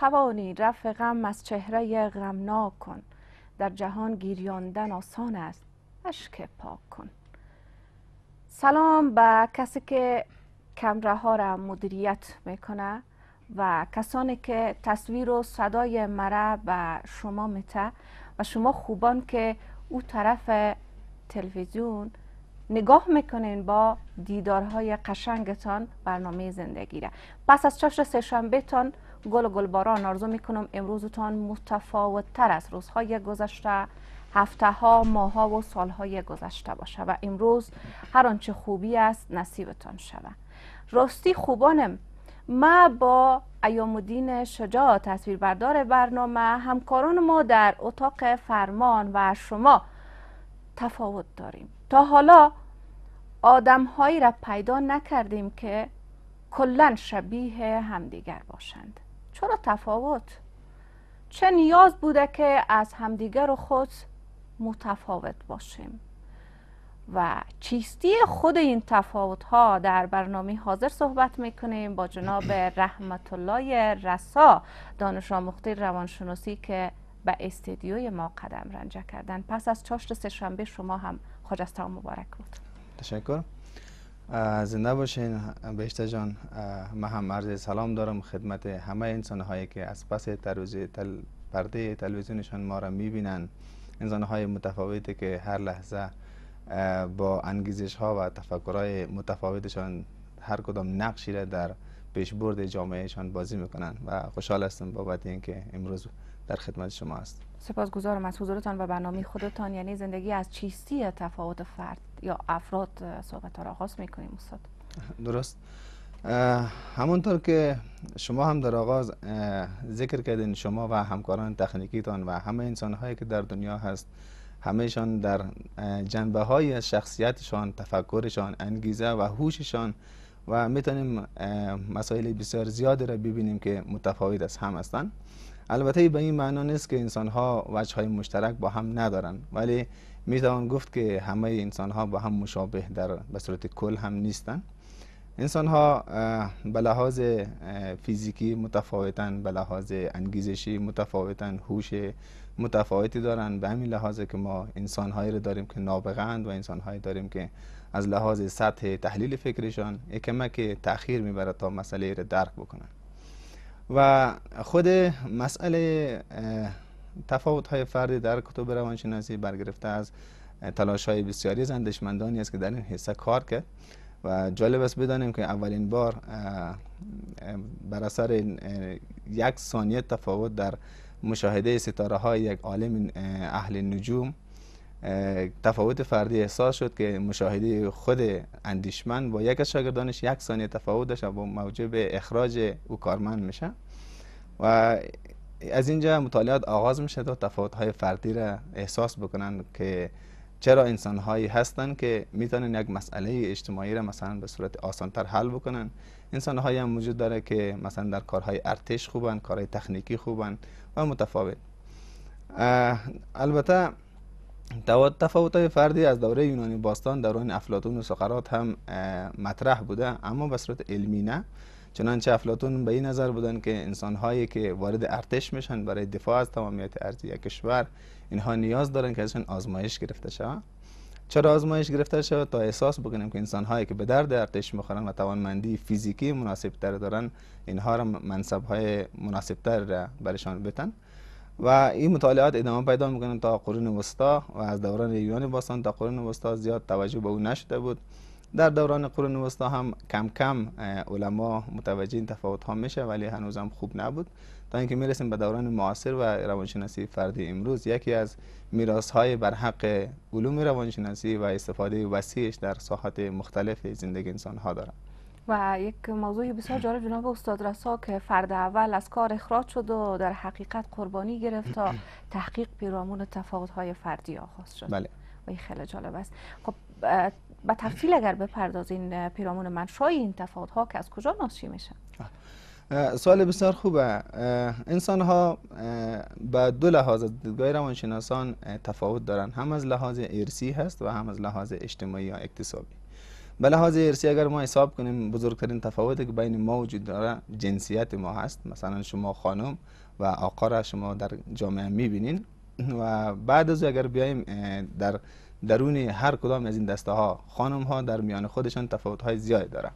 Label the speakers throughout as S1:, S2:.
S1: توانی رفع غم از چهره غمناک کن در جهان گیریاندن آسان است اشک پاک کن سلام به کسی که کمره ها را مدیریت میکنه و کسانی که تصویر و صدای مرا به شما میته و شما خوبان که او طرف تلویزیون نگاه میکنین با دیدارهای قشنگتان برنامه زندگی را پس از چش تان گل و گلباران آرزو می کنم امروزتان متفاوت تر از روزهای گذشته هفته ها ماه ها و سالهای گذشته باشه و امروز هر آنچه خوبی است نصیبتان شود راستی خوبانم ما با ایام الدین شجاع بردار برنامه همکاران ما در اتاق فرمان و شما تفاوت داریم تا حالا هایی را پیدا نکردیم که کلا شبیه همدیگر باشند چرا تفاوت چه نیاز بوده که از همدیگر و خود متفاوت باشیم و چیستی خود این تفاوت ها در برنامه حاضر صحبت میکنیم با جناب رحمت الله رسا دانش آموخته روانشناسی که به استدیوی ما قدم رنجه کردن پس از چاشت شنبه شما هم خوجستان مبارک بود
S2: تشکر زنده باشین بهشته جان ما هم عرض سلام دارم خدمت همه انسان هایی که از پس تل پرده تلویزیونشان ما را میبینن انسان های متفاوتی که هر لحظه با انگیزش ها و تفکرهای متفاوتشان هر کدام نقشی را در پیشبرد جامعهشان بازی میکنن و خوشحال هستم بابت اینکه امروز در خدمت شما هستم
S1: سپاسگزارم از حضورتان و برنامه خودتان یعنی زندگی از چیستی تفاوت فرد یا افراد صحبت ها را آغاز میکنیم استاد
S2: درست همونطور که شما هم در آغاز ذکر کردین شما و همکاران تخنیکیتان و همه انسان هایی که در دنیا هست همهشان در جنبه های شخصیتشان تفکرشان انگیزه و هوششان و میتونیم مسائل بسیار زیادی را ببینیم که متفاوت از هم هستند البته به این معنا نیست که انسان ها وجه های مشترک با هم ندارن ولی می گفت که همه انسان ها با هم مشابه در به صورت کل هم نیستند انسان ها به لحاظ فیزیکی متفاوتن به لحاظ انگیزشی متفاوتن هوش متفاوتی دارن به همین لحاظ که ما انسان هایی رو داریم که اند و انسان هایی داریم که از لحاظ سطح تحلیل فکرشان که تاخیر میبره تا مسئله رو درک بکنن و خود مسئله های فردی در کتب روانشناسی برگرفته از تلاش های بسیاری از است که در این حصه کار کرد و جالب است بدانیم که اولین بار بر اثر یک ثانیه تفاوت در مشاهده ستاره های یک عالم اهل نجوم تفاوت فردی احساس شد که مشاهده خود اندیشمند با یک از شاگردانش یک ثانیه تفاوت داشت و موجب اخراج او کارمند میشه و از اینجا مطالعات آغاز میشه تا تفاوت های فردی را احساس بکنن که چرا انسان هایی هستند که میتونن یک مسئله اجتماعی را مثلا به صورت آسانتر حل بکنن انسان هایی هم وجود داره که مثلا در کارهای ارتش خوبن کارهای تخنیکی خوبن و متفاوت البته تفاوت های فردی از دوره یونانی باستان دوران افلاتون و سقرات هم مطرح بوده اما به صورت علمی نه چنانچه افلاتون به این نظر بودن که انسان هایی که وارد ارتش میشن برای دفاع از تمامیت ارضی کشور اینها نیاز دارن که ازشون آزمایش گرفته شود چرا آزمایش گرفته شود تا احساس بکنیم که انسان هایی که به درد ارتش میخورن و توانمندی فیزیکی مناسب تر دارن اینها را منصب های مناسب تر برشان بتن و این مطالعات ادامه پیدا میکنن تا قرون وسطا و از دوران یونان باستان تا قرون وسطا زیاد توجه به او نشده بود در دوران قرون وسطا هم کم کم علما متوجه این تفاوت ها میشه ولی هنوز هم خوب نبود تا اینکه میرسیم به دوران معاصر و روانشناسی فردی امروز یکی از میراث های بر حق علوم روانشناسی و استفاده وسیعش در ساحات مختلف زندگی انسان ها داره
S1: و یک موضوع بسیار جالب جناب استاد رسا که فرد اول از کار اخراج شد و در حقیقت قربانی گرفت تا تحقیق پیرامون تفاوت های فردی آغاز شد بله. و این خیلی جالب است خب به تفصیل اگر بپردازین پیرامون منشای این تفاوت ها که از کجا ناشی میشه؟
S2: سوال بسیار خوبه انسان ها به دو لحاظ دیدگاه روانشناسان تفاوت دارن هم از لحاظ ارسی هست و هم از لحاظ اجتماعی یا اقتصادی به لحاظ ارسی اگر ما حساب کنیم بزرگترین تفاوتی که بین ما وجود داره جنسیت ما هست مثلا شما خانم و آقا را شما در جامعه میبینین و بعد از اگر بیایم در درون هر کدام از این دسته ها خانم ها در میان خودشان تفاوت های زیادی دارن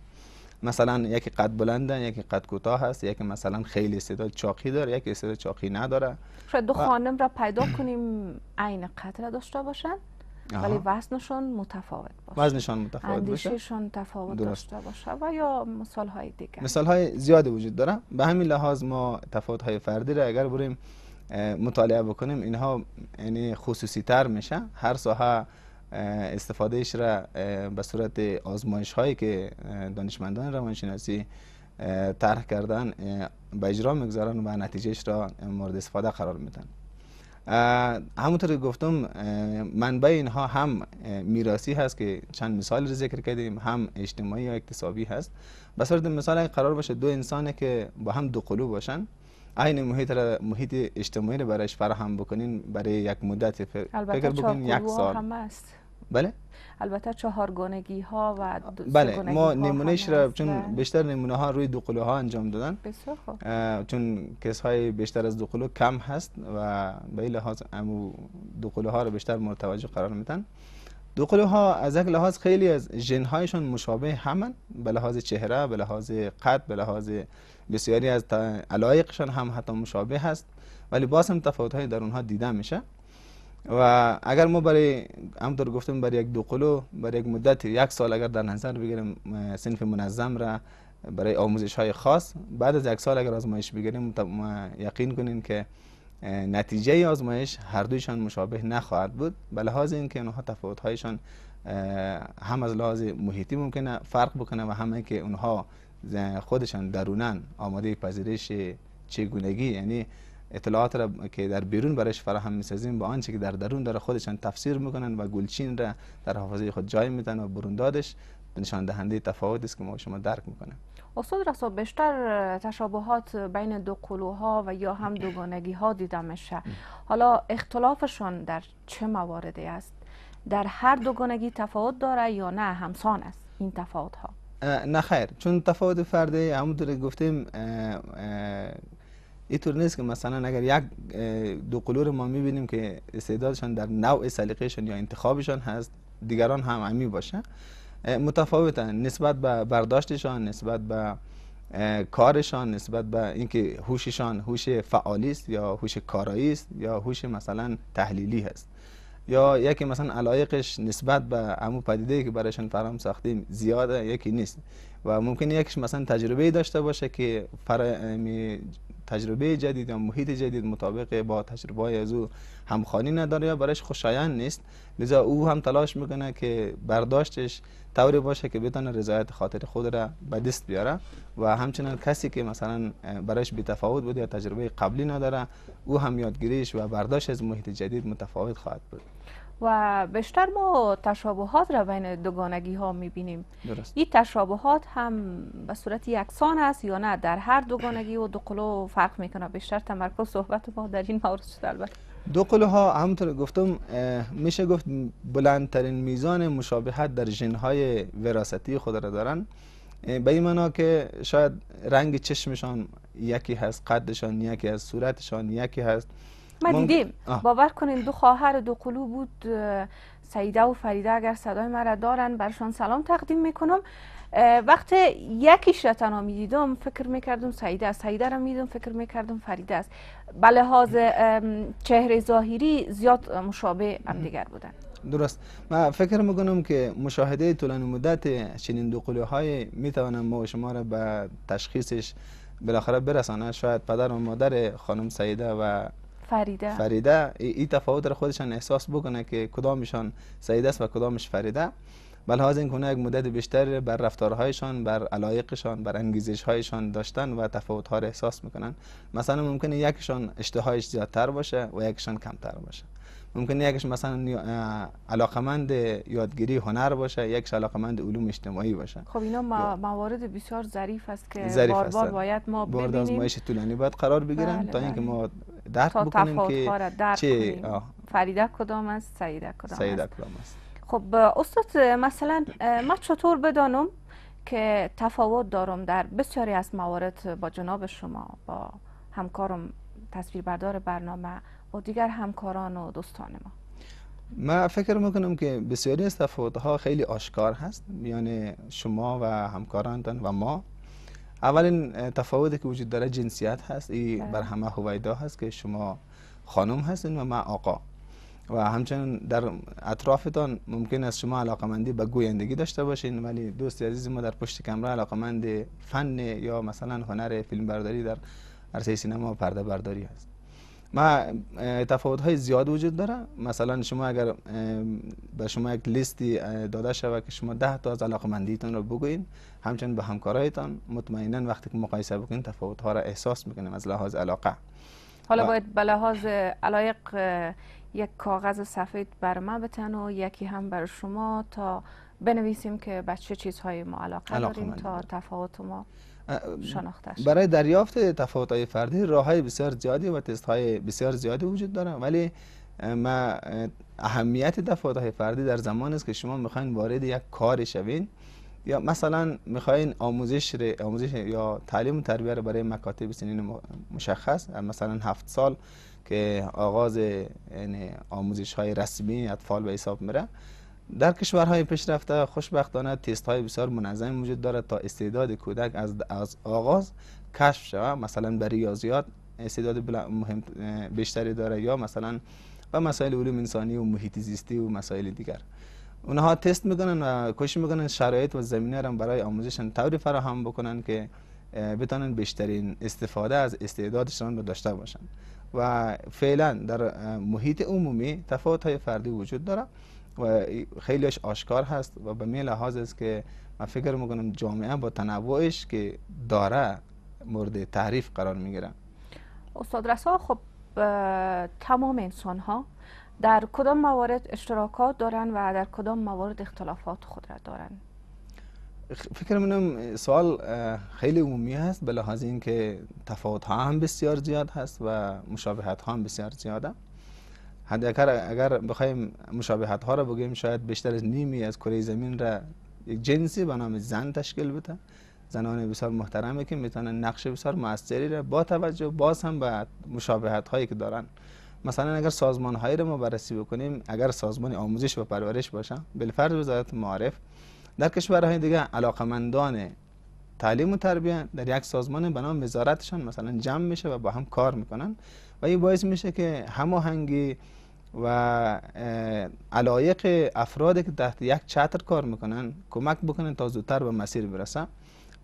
S2: مثلا یکی قد بلندن یکی قد کوتاه هست یکی مثلا خیلی استعداد چاقی داره یکی استعداد چاقی نداره
S1: شاید دو خانم را پیدا کنیم عین قد را داشته باشن ولی وزنشون متفاوت باشه وزنشون متفاوت باشه اندیششون تفاوت درست. داشته باشه و یا مثال های دیگه مثال
S2: های زیادی وجود داره به همین لحاظ ما تفاوت های فردی را اگر بریم مطالعه بکنیم اینها یعنی خصوصی تر میشه هر ساحه استفادهش را به صورت آزمایش هایی که دانشمندان روانشناسی طرح کردن به اجرا میگذارن و نتیجهش را مورد استفاده قرار میدن همونطور که گفتم منبع اینها هم میراسی هست که چند مثال رو ذکر کردیم هم اجتماعی و اقتصابی هست به صورت مثال قرار باشه دو انسانه که با هم دو قلو باشن این محیط محیط اجتماعی رو برایش فراهم بکنین برای یک مدت فکر
S1: بکنین یک سال بله البته گانگی ها و بله ما نمونهش را چون بله. بیشتر
S2: نمونه ها روی دوقلو ها انجام دادن
S1: بسیار
S2: چون کس های بیشتر از دوقلو کم هست و به لحاظ امو ها را بیشتر متوجه قرار میدن دوقلوها از یک لحاظ خیلی از هایشان مشابه همن به لحاظ چهره به لحاظ قد به لحاظ بسیاری از علایقشان هم حتی مشابه هست ولی باز هم های در اونها دیده میشه و اگر ما برای همطور گفتم برای یک دوقلو برای یک مدت یک سال اگر در نظر بگیریم سنف منظم را برای آموزش های خاص بعد از یک سال اگر آزمایش بگیریم یقین کنین که نتیجه آزمایش هر دویشان مشابه نخواهد بود به لحاظ اینکه اونها هایشان هم از لحاظ محیطی ممکنه فرق بکنه و همه که اونها خودشان درونن آماده پذیرش چگونگی یعنی اطلاعات را که در بیرون برایش فراهم میسازیم با آنچه که در درون داره خودشان تفسیر میکنن و گلچین را در حافظه خود جای میدن و بروندادش نشان دهنده تفاوت است که ما شما درک میکنیم
S1: وصدر بیشتر تشابهات بین دو قلوها و یا هم دوگانگی ها دیده میشه حالا اختلافشان در چه مواردی است در هر دوگانگی تفاوت داره یا نه همسان است این تفاوت ها
S2: نه خیر چون تفاوت فردی همونطور گفتیم طور نیست که مثلا اگر یک دو رو ما میبینیم که استعدادشان در نوع سلیقهشان یا انتخابشان هست دیگران هم همی باشه متفاوتن نسبت به برداشتشان نسبت به کارشان نسبت به اینکه هوششان هوش فعالی است یا هوش کارایی است یا هوش مثلا تحلیلی هست یا یکی مثلا علایقش نسبت به همو پدیده که برایشان فرام ساختیم زیاده یکی نیست و ممکنه یکیش مثلا تجربه داشته باشه که تجربه جدید یا محیط جدید مطابق با تجربه از او همخوانی نداره یا برایش خوشایند نیست لذا او هم تلاش میکنه که برداشتش طوری باشه که بتونه رضایت خاطر خود را به دست بیاره و همچنین کسی که مثلا برایش بی‌تفاوت بود یا تجربه قبلی نداره او هم یادگیریش و برداشت از محیط جدید متفاوت خواهد
S1: بود و بیشتر ما تشابهات را بین دوگانگی ها میبینیم این تشابهات هم به صورت یکسان است یا نه در هر دوگانگی و دو فرق میکنه بیشتر تمرکز صحبت ما در این مورد شده البته
S2: دو قلو ها همونطور گفتم میشه گفت بلندترین میزان مشابهت در های وراثتی خود را دارن به این معنا که شاید رنگ چشمشان یکی هست قدشان یکی هست صورتشان یکی هست ما دیدیم
S1: باور کنین دو خواهر دو قلو بود سعیده و فریده اگر صدای مرا دارن برشان سلام تقدیم میکنم وقت یکیش را تنها میدیدم فکر میکردم سعیده است سعیده را میدیدم فکر میکردم فریده است به لحاظ چهره ظاهری زیاد مشابه هم دیگر بودن
S2: درست ما فکر میکنم که مشاهده طولانی مدت چنین دو قلوهای میتوانم ما و شما را به تشخیصش بالاخره برسانه شاید پدر و مادر خانم سعیده و فریده فریده این ای تفاوت رو خودشان احساس بکنه که کدامشان سعید است و کدامش فریده بلحاظ لحاظ این کنه یک مدت بیشتر بر رفتارهایشان بر علایقشان بر انگیزشهایشان داشتن و تفاوتها را احساس میکنن مثلا ممکنه یکشان اشتهایش زیادتر باشه و یکشان کمتر باشه ممکنه یکش مثلا علاقمند یادگیری هنر باشه یکش علاقمند علوم اجتماعی باشه
S1: خب اینا موارد بسیار ظریف است که بار بار باید ما ببینیم آزمایش
S2: طولانی باید قرار بگیرن بله، تا اینکه بله. ما درک بکنیم که چه
S1: فریده کدام است سعیده کدام است خب استاد مثلا ما چطور بدانم که تفاوت دارم در بسیاری از موارد با جناب شما با همکارم تصویربردار برنامه و دیگر همکاران و دوستان ما
S2: من فکر میکنم که بسیاری از تفاوت ها خیلی آشکار هست میان شما و همکارانتان و ما اولین تفاوتی که وجود داره جنسیت هست این بله. بر همه هویدا هست که شما خانم هستین و من آقا و همچنین در اطرافتان ممکن است شما علاقمندی به گویندگی داشته باشین ولی دوست عزیز ما در پشت کمره علاقمند فن یا مثلا هنر فیلمبرداری در عرصه سینما و پرده برداری هست ما تفاوت های زیاد وجود داره مثلا شما اگر به شما یک لیستی داده شود که شما ده تا از علاقمندیتان را بگوین همچنین به همکارایتان مطمئنا وقتی که مقایسه بکنین تفاوت ها را احساس میکنیم از لحاظ علاقه
S1: حالا باید به لحاظ علایق یک کاغذ سفید بر ما بتن و یکی هم بر شما تا بنویسیم که به چه چیزهای ما علاقه, داریم تا تفاوت ما
S2: برای دریافت تفاوت های فردی راه های بسیار زیادی و تست های بسیار زیادی وجود داره ولی ما اهمیت تفاوت های فردی در زمان است که شما میخواین وارد یک کار شوین یا مثلا میخواین آموزش آموزش یا تعلیم و تربیه رو برای مکاتب سنین مشخص مثلا هفت سال که آغاز یعنی آموزش های رسمی اطفال به حساب میره در کشورهای پیشرفته خوشبختانه تست های بسیار منظم وجود دارد تا استعداد کودک از از آغاز کشف شود مثلا برای ریاضیات استعداد مهم بیشتری داره یا مثلا و مسائل علوم انسانی و محیط زیستی و مسائل دیگر اونها تست میکنن و کوشش میکنن شرایط و زمینه را برای آموزشان طوری فراهم بکنن که بتانن بیشترین استفاده از استعدادشان رو داشته باشند و فعلا در محیط عمومی تفاوت های فردی وجود داره و خیلیش آشکار هست و به می لحاظ است که من فکر میکنم جامعه با تنوعش که داره مورد تعریف قرار میگیره
S1: استاد رسا خب تمام انسان ها در کدام موارد اشتراکات دارن و در کدام موارد اختلافات خود را دارند
S2: فکر منم سوال خیلی عمومی هست به لحاظ اینکه تفاوت ها هم بسیار زیاد هست و مشابهت ها هم بسیار زیاده حد اگر بخوایم مشابهت ها را بگیم شاید بیشتر از نیمی از کره زمین را یک جنسی به نام زن تشکیل بده زنان بسیار محترمه که میتونن نقش بسیار موثری را با توجه باز هم به مشابهت هایی که دارن مثلا اگر سازمان هایی را ما بررسی بکنیم اگر سازمان آموزش و پرورش باشه بالفرض وزارت معارف در کشورهای دیگه علاقمندان تعلیم و تربیه در یک سازمان به نام وزارتشان مثلا جمع میشه و با هم کار میکنن و این باعث میشه که هماهنگی و علایق افرادی که تحت یک چتر کار میکنن کمک بکنن تا زودتر به مسیر برسن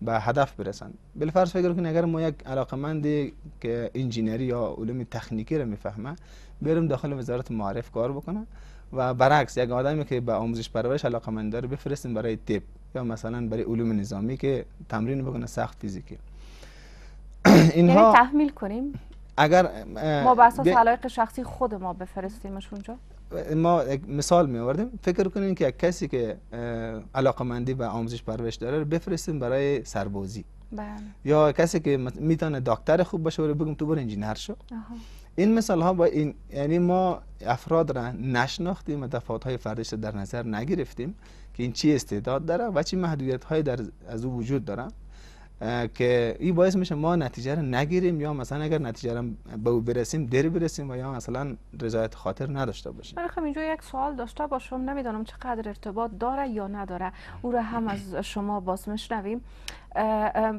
S2: به هدف برسند بالفرض فکر کنید اگر ما یک علاقمندی که انجینری یا علوم تکنیکی رو میفهمه بریم داخل وزارت معرف کار بکنه و برعکس یک آدمی که به آموزش پرورش علاقمند داره بفرستیم برای تپ، یا مثلا برای علوم نظامی که تمرین بکنه سخت فیزیکی
S1: اینها یعنی تحمیل کنیم
S2: اگر ما بر اساس علایق
S1: شخصی خود ما بفرستیمش اونجا
S2: ما مثال می آوردیم فکر کنین که یک کسی که علاقه مندی به آموزش پرورش داره رو بفرستیم برای سربازی بله. یا کسی که میتونه دکتر خوب باشه و بگم تو برو انجینر شو این مثال ها با این یعنی ما افراد را نشناختیم و تفاوت های را در نظر نگرفتیم که این چی استعداد داره و چی محدودیت های در از او وجود داره که این باعث میشه ما نتیجه رو نگیریم یا مثلا اگر نتیجه رو برسیم دیر برسیم و یا مثلا رضایت خاطر نداشته باشیم
S1: من خب اینجا یک سوال داشته باشم نمیدانم چقدر ارتباط داره یا نداره او را هم از شما باز میشنویم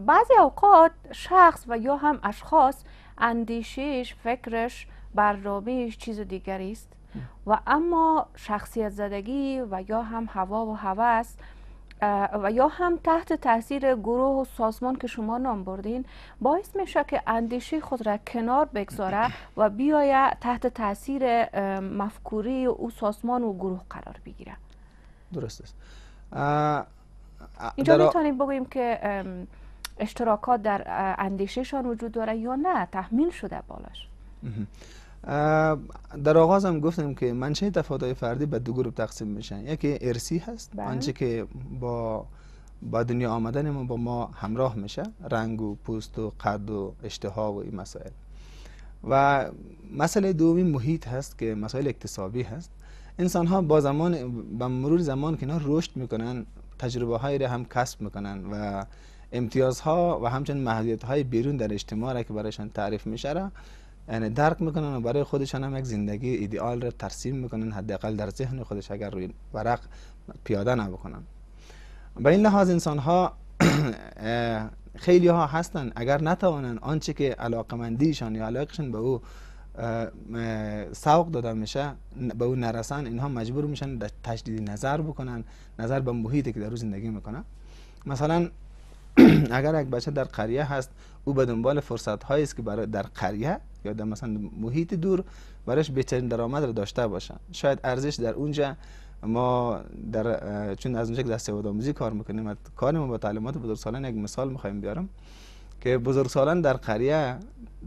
S1: بعضی اوقات شخص و یا هم اشخاص اندیشش فکرش برنامهش چیز دیگری است و اما شخصیت زدگی و یا هم هوا و هوس و یا هم تحت تاثیر گروه و سازمان که شما نام بردین باعث میشه که اندیشه خود را کنار بگذاره و بیایه تحت تاثیر مفکوری او سازمان و گروه قرار بگیره
S2: درست است اینجا میتونیم
S1: بگوییم که اشتراکات در اندیشهشان وجود داره یا نه تحمیل شده بالاش
S2: در آغاز هم گفتم که منشه تفاوت‌های فردی به دو گروه تقسیم میشن یکی ارسی هست بله. آنچه که با با دنیا آمدن ما با ما همراه میشه رنگ و پوست و قد و اشتها و این مسائل و مسئله دومی محیط هست که مسائل اکتسابی هست انسان ها با زمان با مرور زمان که اینا رشد میکنن تجربه های را هم کسب میکنن و امتیازها و همچنین محدودیت های بیرون در اجتماع را که برایشان تعریف میشه یعنی درک میکنن و برای خودشان هم یک زندگی ایدئال را ترسیم میکنن حداقل در ذهن خودش اگر روی ورق پیاده نبکنن به این لحاظ انسان ها خیلی ها هستن اگر نتوانن آنچه که علاقمندیشان یا علاقشان به او سوق داده میشه به او نرسن اینها مجبور میشن تشدید نظر بکنن نظر به محیطی که در او زندگی میکنن. مثلا اگر یک بچه در قریه هست او به دنبال فرصت هایی است که برای در قریه یا در مثلا محیط دور برایش بهترین درآمد را داشته باشه شاید ارزش در اونجا ما در چون از اونجا که در سواد آموزی کار میکنیم کار ما با تعلیمات بزرگسالان یک مثال میخوایم بیارم که بزرگسالان در قریه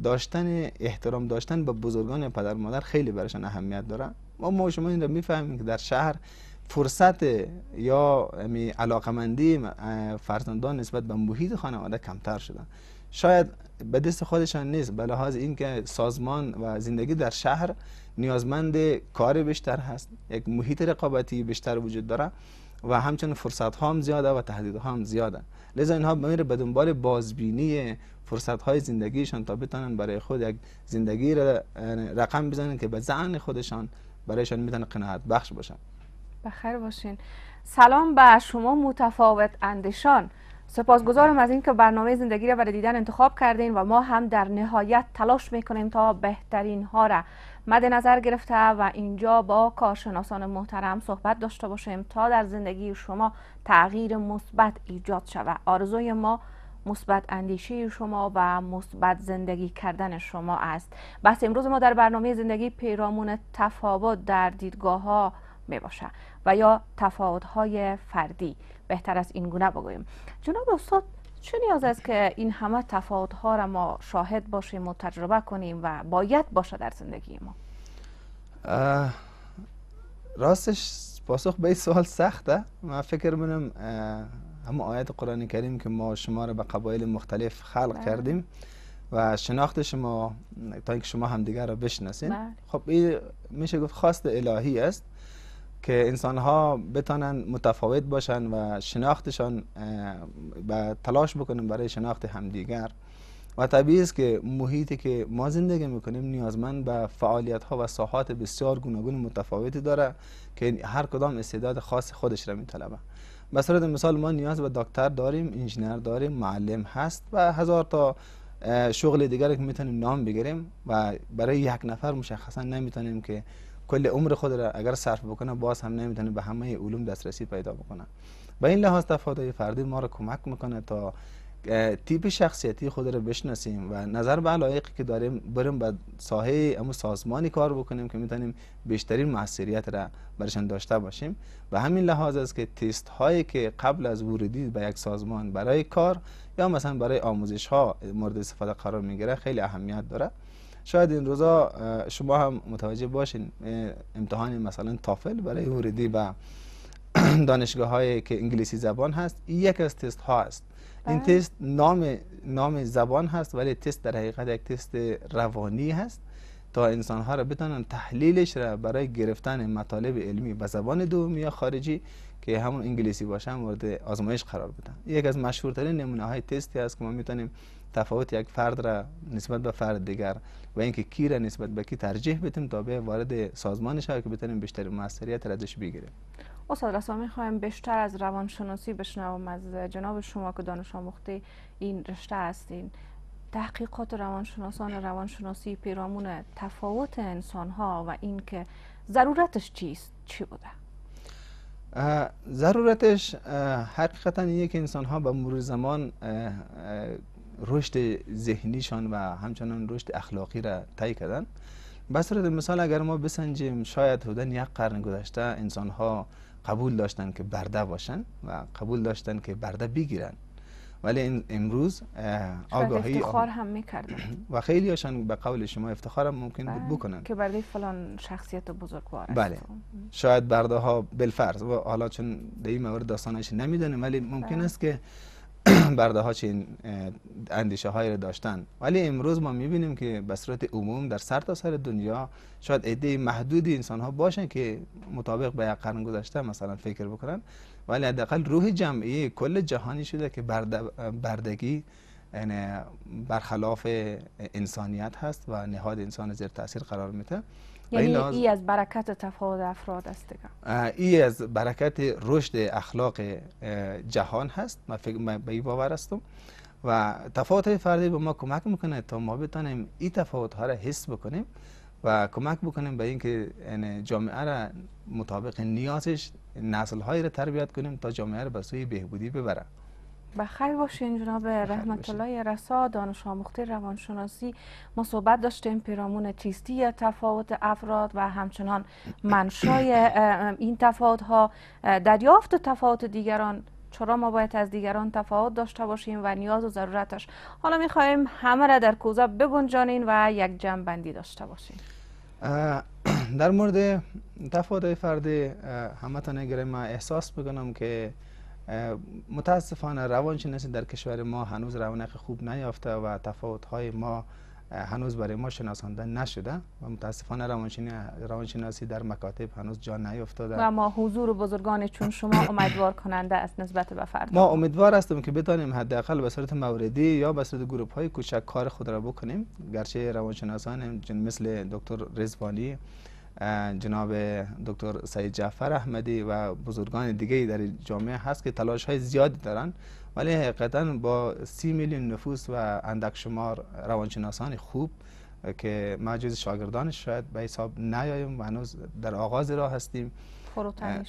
S2: داشتن احترام داشتن به بزرگان پدر مادر خیلی برایشان اهمیت داره ما ما شما این را میفهمیم که در شهر فرصت یا یعنی علاقمندی فرزندان نسبت به محیط خانواده کمتر شده. شاید به دست خودشان نیست به لحاظ اینکه سازمان و زندگی در شهر نیازمند کار بیشتر هست یک محیط رقابتی بیشتر وجود داره و همچنین فرصت ها هم زیاده و تهدید ها هم زیاده لذا اینها میره به دنبال بازبینی فرصت های زندگیشان تا بتانن برای خود یک زندگی را یعنی رقم بزنن که به زن خودشان برایشان میتونه قناعت بخش باشن
S1: بخیر باشین سلام به شما متفاوت اندشان سپاسگزارم از اینکه برنامه زندگی را برای دیدن انتخاب کردین و ما هم در نهایت تلاش میکنیم تا بهترین ها را مد نظر گرفته و اینجا با کارشناسان محترم صحبت داشته باشیم تا در زندگی شما تغییر مثبت ایجاد شود آرزوی ما مثبت اندیشی شما و مثبت زندگی کردن شما است بس امروز ما در برنامه زندگی پیرامون تفاوت در دیدگاه ها می باشه و یا تفاوت های فردی بهتر از این گونه بگوییم جناب استاد چه نیاز است که این همه تفاوت ها را ما شاهد باشیم و تجربه کنیم و باید باشه در زندگی ما
S2: راستش پاسخ به این سوال سخته من فکر منم هم آیت قرآن کریم که ما شما را به قبایل مختلف خلق بله. کردیم و شناخت شما تا اینکه شما همدیگر را بشناسین بله. خب این میشه گفت خواست الهی است که انسان ها بتانن متفاوت باشن و شناختشان و تلاش بکنند برای شناخت همدیگر و طبیعی است که محیطی که ما زندگی میکنیم نیازمند به فعالیت ها و ساحات بسیار گوناگون متفاوتی داره که هر کدام استعداد خاص خودش را میطلبه به صورت مثال ما نیاز به دکتر داریم انجینر داریم معلم هست و هزار تا شغل دیگر که میتونیم نام بگیریم و برای یک نفر مشخصا نمیتونیم که کل عمر خود را اگر صرف بکنه باز هم نمیتونه به همه علوم دسترسی پیدا بکنه به این لحاظ تفاوت فردی ما را کمک میکنه تا تیپ شخصیتی خود را بشناسیم و نظر به علایقی که داریم بریم به ساحه امو سازمانی کار بکنیم که میتونیم بیشترین موثریت را برشان داشته باشیم و همین لحاظ است که تست هایی که قبل از ورودی به یک سازمان برای کار یا مثلا برای آموزش ها مورد استفاده قرار میگیره خیلی اهمیت داره شاید این روزا شما هم متوجه باشین امتحان مثلا تافل برای ورودی به دانشگاه های که انگلیسی زبان هست یک از تست ها است این بله. تست نام نام زبان هست ولی تست در حقیقت یک تست روانی هست تا انسان ها را بتانن تحلیلش را برای گرفتن مطالب علمی به زبان دوم یا خارجی که همون انگلیسی باشه مورد آزمایش قرار بدن یک از مشهورترین نمونه های تستی است که ما میتونیم تفاوت یک فرد را نسبت به فرد دیگر و اینکه کی را نسبت به کی ترجیح بدیم تا به وارد سازمان شهر که بتونیم بیشتر موثریت را ازش بگیریم
S1: استاد رسا میخوایم بیشتر از روانشناسی بشنوم از جناب شما که دانش آموخته این رشته هستین تحقیقات روانشناسان روانشناسی پیرامون تفاوت انسان ها و اینکه ضرورتش چیست چی بوده
S2: ضرورتش حقیقتا اینه که انسان ها به مرور زمان رشد ذهنیشان و همچنان رشد اخلاقی را طی کردن به صورت مثال اگر ما بسنجیم شاید حدود یک قرن گذشته انسان ها قبول داشتن که برده باشن و قبول داشتن که برده بگیرن ولی امروز آگاهی افتخار
S1: هم میکردن
S2: و خیلی هاشان به قول شما افتخار هم ممکن بود بله، بکنن که
S1: برده فلان شخصیت بزرگواره. بله
S2: شاید برده ها بالفرض و حالا چون در این مورد داستانش نمیدونیم ولی ممکن بله. است که برده ها چین اندیشه هایی رو داشتن ولی امروز ما میبینیم که به صورت عموم در سرتاسر سر دنیا شاید عده محدودی انسان ها باشن که مطابق به یک قرن گذشته مثلا فکر بکنن ولی حداقل روح جمعی کل جهانی شده که بردگی بردگی یعنی برخلاف انسانیت هست و نهاد انسان زیر تاثیر قرار میده این یعنی یعنی ای
S1: از برکت تفاوت افراد است
S2: ای از برکت رشد اخلاق جهان هست من فکر به این باور هستم و تفاوت فردی به ما کمک میکنه تا ما بتانیم این تفاوت ها را حس بکنیم و کمک بکنیم به اینکه یعنی جامعه را مطابق نیازش نسل هایی را تربیت کنیم تا جامعه را به سوی بهبودی ببره
S1: بخیر باشین جناب رحمت الله رسا دانش آموخته روانشناسی ما صحبت داشتیم پیرامون چیستی تفاوت افراد و همچنان منشای این تفاوت ها دریافت تفاوت دیگران چرا ما باید از دیگران تفاوت داشته باشیم و نیاز و ضرورتش حالا خواهیم همه را در کوزه بگنجانین و یک جمع داشته باشیم
S2: در مورد تفاوت فردی همه تانه ما احساس بکنم که متاسفانه روانشناسی در کشور ما هنوز رونق خوب نیافته و های ما هنوز برای ما شناسانده نشده و متاسفانه روانشناسی در مکاتب هنوز جا نیافتاده و ما
S1: حضور بزرگان چون شما امیدوار کننده است نسبت به فرد ما
S2: امیدوار هستیم که بتانیم حداقل به صورت موردی یا به صورت گروپ های کوچک کار خود را بکنیم گرچه روانشناسان مثل دکتر رزوانی جناب دکتر سید جعفر احمدی و بزرگان دیگه در جامعه هست که تلاش های زیادی دارن ولی حقیقتا با سی میلیون نفوس و اندک شمار روانشناسان خوب که ما جز شاگردانش شاید به حساب نیاییم و هنوز در آغاز راه هستیم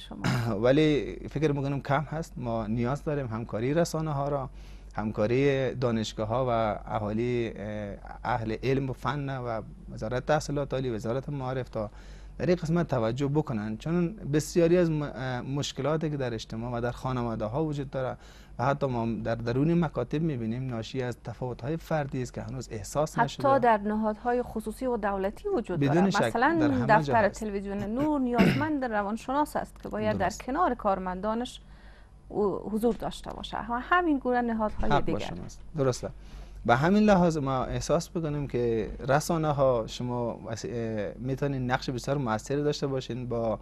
S2: شما. ولی فکر میکنم کم هست ما نیاز داریم همکاری رسانه ها را همکاری دانشگاه ها و اهالی اهل علم و فن و وزارت تحصیلات عالی وزارت معارف تا در این قسمت توجه بکنن چون بسیاری از مشکلاتی که در اجتماع و در خانواده ها وجود داره و حتی ما در درون مکاتب میبینیم ناشی از تفاوت های فردی است که هنوز احساس نشده حتی
S1: در نهادهای خصوصی و دولتی وجود داره مثلا در دفتر تلویزیون نور نیازمند روانشناس است که باید در کنار کارمندانش حضور داشته باشه همین گونه نهادهای دیگر
S2: درسته به همین لحاظ ما احساس بکنیم که رسانه ها شما میتونید نقش بسیار موثری داشته باشین با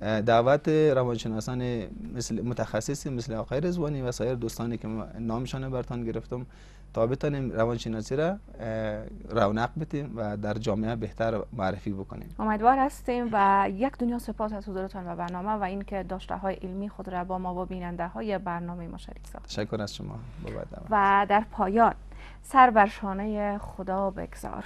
S2: دعوت روانشناسان مثل متخصصی مثل آقای رزوانی و سایر دوستانی که نامشان برتان گرفتم تا بتانیم روانشناسی را رونق بتیم و در جامعه بهتر معرفی بکنیم
S1: امیدوار هستیم و یک دنیا سپاس از حضورتان و برنامه و اینکه داشته های علمی خود را با ما و بیننده های برنامه ما شریک ساخت
S2: تشکر از شما
S1: و در پایان سر بر شانه خدا بگذار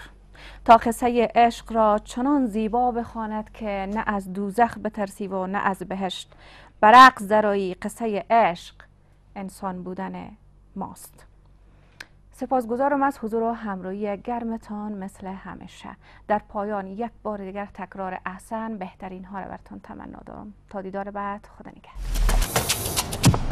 S1: تا قصه عشق را چنان زیبا بخواند که نه از دوزخ بترسی و نه از بهشت برق زرایی قصه عشق انسان بودن ماست سپاسگزارم از حضور و همراهی گرمتان مثل همیشه در پایان یک بار دیگر تکرار احسن بهترین ها رو براتون تمنا دارم تا دیدار بعد خدا نگهدار